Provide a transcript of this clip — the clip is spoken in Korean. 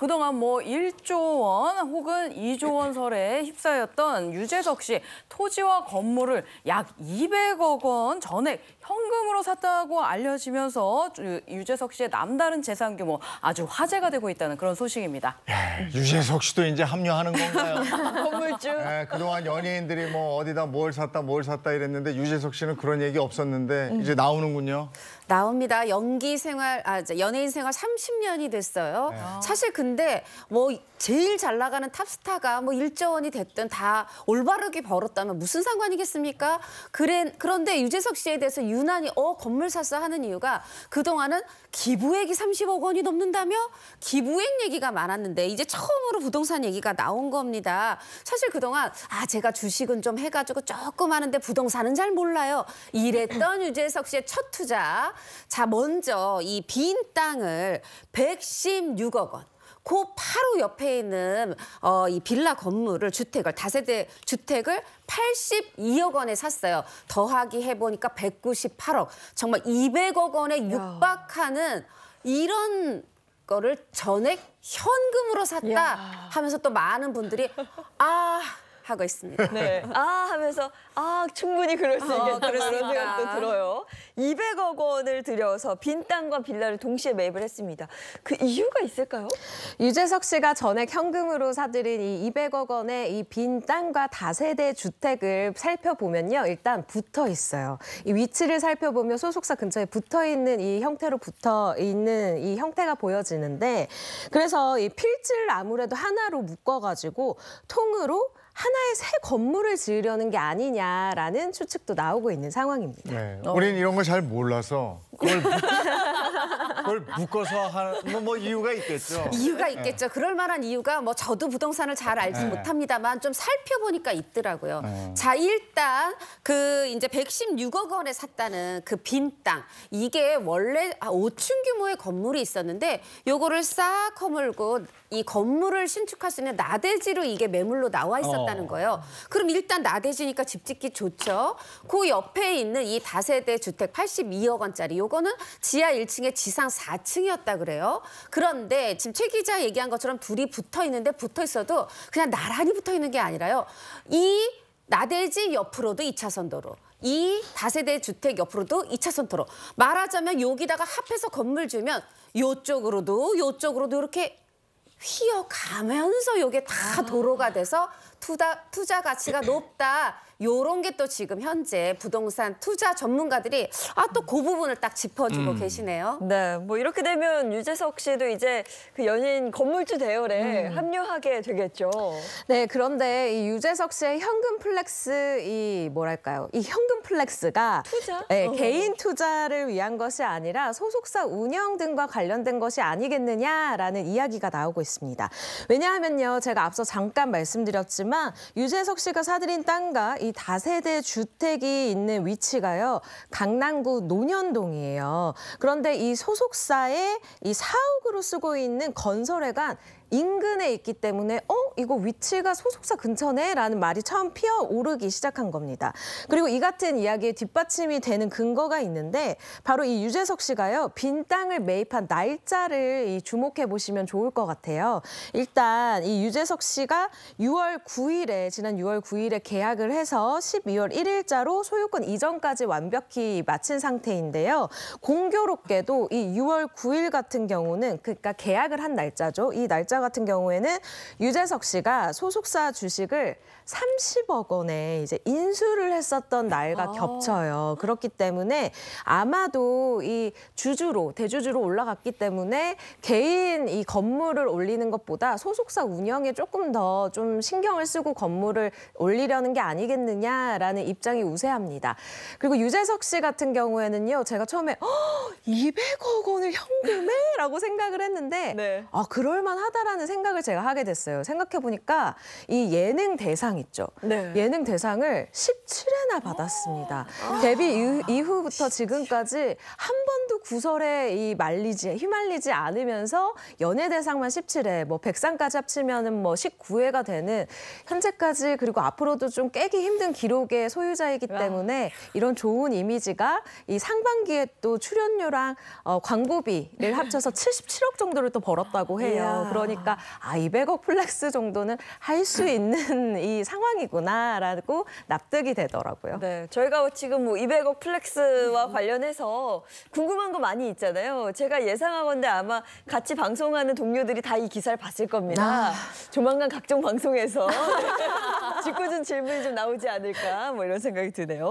그동안 뭐 1조 원 혹은 2조 원 설에 휩싸였던 유재석 씨 토지와 건물을 약 200억 원 전액 현금으로 샀다고 알려지면서 유재석 씨의 남다른 재산 규모 아주 화제가 되고 있다는 그런 소식입니다. 예, 유재석 씨도 이제 합류하는 건가요? 건물주. 예, 그동안 연예인들이 뭐 어디다 뭘 샀다 뭘 샀다 이랬는데 유재석 씨는 그런 얘기 없었는데 음. 이제 나오는군요. 나옵니다. 연기 생활, 아, 연예인 생활 30년이 됐어요. 네. 사실 근데 뭐 제일 잘 나가는 탑스타가 뭐일조 원이 됐든 다 올바르게 벌었다면 무슨 상관이겠습니까? 그래, 그런데 유재석 씨에 대해서 유난히 어 건물 샀어 하는 이유가 그동안은 기부액이 30억 원이 넘는다며 기부액 얘기가 많았는데 이제 처음으로 부동산 얘기가 나온 겁니다. 사실 그동안 아 제가 주식은 좀 해가지고 조금 하는데 부동산은 잘 몰라요. 이랬던 유재석 씨의 첫 투자. 자 먼저 이 빈 땅을 116억 원. 그 바로 옆에 있는 어, 이 빌라 건물을 주택을 다세대 주택을 82억 원에 샀어요. 더하기 해보니까 198억 정말 200억 원에 육박하는 이런 거를 전액 현금으로 샀다 하면서 또 많은 분들이 아. 하고 있습니다. 네. 아 하면서 아 충분히 그럴 수 어, 있겠다 아, 그런 생각도 들어요. 200억 원을 들여서 빈 땅과 빌라를 동시에 매입을 했습니다. 그 이유가 있을까요? 유재석 씨가 전액 현금으로 사들인 이 200억 원의 이 빈 땅과 다세대 주택을 살펴보면요. 일단 붙어 있어요. 이 위치를 살펴보면 소속사 근처에 붙어 있는 이 형태로 붙어 있는 이 형태가 보여지는데 그래서 이 필지를 아무래도 하나로 묶어가지고 통으로 하나의 새 건물을 지으려는 게 아니냐라는 추측도 나오고 있는 상황입니다. 네, 어. 우리는 이런 걸 잘 몰라서 그걸, 묶, 그걸 묶어서 하는 뭐, 뭐 이유가 있겠죠. 이유가 네. 있겠죠. 네. 그럴 만한 이유가 뭐 저도 부동산을 잘 알지 네. 못합니다만 좀 살펴보니까 있더라고요. 네. 자 일단 그 이제 116억 원에 샀다는 그 빈 땅 이게 원래 아, 5층 규모의 건물이 있었는데 요거를 싹 허물고 이 건물을 신축할 수 있는 나대지로 이게 매물로 나와 있었다는 어. 거예요. 그럼 일단 나대지니까 집 짓기 좋죠. 그 옆에 있는 이 다세대 주택 82억 원짜리 요 그거는 지하 1층에 지상 4층이었다 그래요. 그런데 지금 최 기자 얘기한 것처럼 둘이 붙어 있는데 붙어 있어도 그냥 나란히 붙어 있는 게 아니라요. 이 나대지 옆으로도 2차선 도로, 이 다세대 주택 옆으로도 2차선 도로. 말하자면 여기다가 합해서 건물 주면 요쪽으로도 요쪽으로도 이렇게 휘어가면서 이게 다 도로가 돼서 투자, 투자 가치가 높다. 요런 게 또 지금 현재 부동산 투자 전문가들이 아또 그 부분을 딱 짚어주고 음. 계시네요. 네, 뭐 이렇게 되면 유재석 씨도 이제 그 연예인 건물주 대열에 음. 합류하게 되겠죠. 네, 그런데 이 유재석 씨의 현금 플렉스 이 뭐랄까요? 이 현금 플렉스가 투자? 네, 어. 개인 투자를 위한 것이 아니라 소속사 운영 등과 관련된 것이 아니겠느냐라는 이야기가 나오고 있습니다. 왜냐하면요, 제가 앞서 잠깐 말씀드렸지만 있지만 유재석 씨가 사들인 땅과 이 다세대 주택이 있는 위치가요. 강남구 논현동이에요. 그런데 이 소속사의 이 사옥으로 쓰고 있는 건설회관 인근에 있기 때문에 어 이거 위치가 소속사 근처네? 라는 말이 처음 피어오르기 시작한 겁니다. 그리고 이 같은 이야기에 뒷받침이 되는 근거가 있는데 바로 이 유재석 씨가요. 빈 땅을 매입한 날짜를 주목해 보시면 좋을 것 같아요. 일단 이 유재석 씨가 6월 9일에 지난 6월 9일에 계약을 해서 12월 1일자로 소유권 이전까지 완벽히 마친 상태인데요. 공교롭게도 이 6월 9일 같은 경우는 그러니까 계약을 한 날짜죠. 이 날짜 같은 경우에는 유재석 이준석 씨가 소속사 주식을 30억 원에 이제 인수를 했었던 날과 아. 겹쳐요. 그렇기 때문에 아마도 이 주주로 대주주로 올라갔기 때문에 개인 이 건물을 올리는 것보다 소속사 운영에 조금 더 좀 신경을 쓰고 건물을 올리려는 게 아니겠느냐라는 입장이 우세합니다. 그리고 유재석 씨 같은 경우에는요. 제가 처음에 200억 원을 현금에? 라고 생각을 했는데 네. 아 그럴만하다라는 생각을 제가 하게 됐어요. 생각 생각해 보니까 이 예능 대상 있죠. 네. 예능 대상을 17회나 받았습니다. 아. 데뷔 이후, 이후부터 지금까지 한 번도 구설에 이 말리지 휘말리지 않으면서 연예 대상만 17회, 뭐 백상까지 합치면은 뭐 19회가 되는 현재까지 그리고 앞으로도 좀 깨기 힘든 기록의 소유자이기 때문에 이런 좋은 이미지가 이 상반기에 또 출연료랑 어, 광고비를 합쳐서 77억 정도를 또 벌었다고 해요. 그러니까 아 200억 플렉스 정도 정도는 할 수 있는 이 상황이구나라고 납득이 되더라고요. 네, 저희가 지금 뭐 200억 플렉스와 관련해서 궁금한 거 많이 있잖아요. 제가 예상하건데 아마 같이 방송하는 동료들이 다 이 기사를 봤을 겁니다. 아... 조만간 각종 방송에서 짓궂은 질문이 좀 나오지 않을까 뭐 이런 생각이 드네요.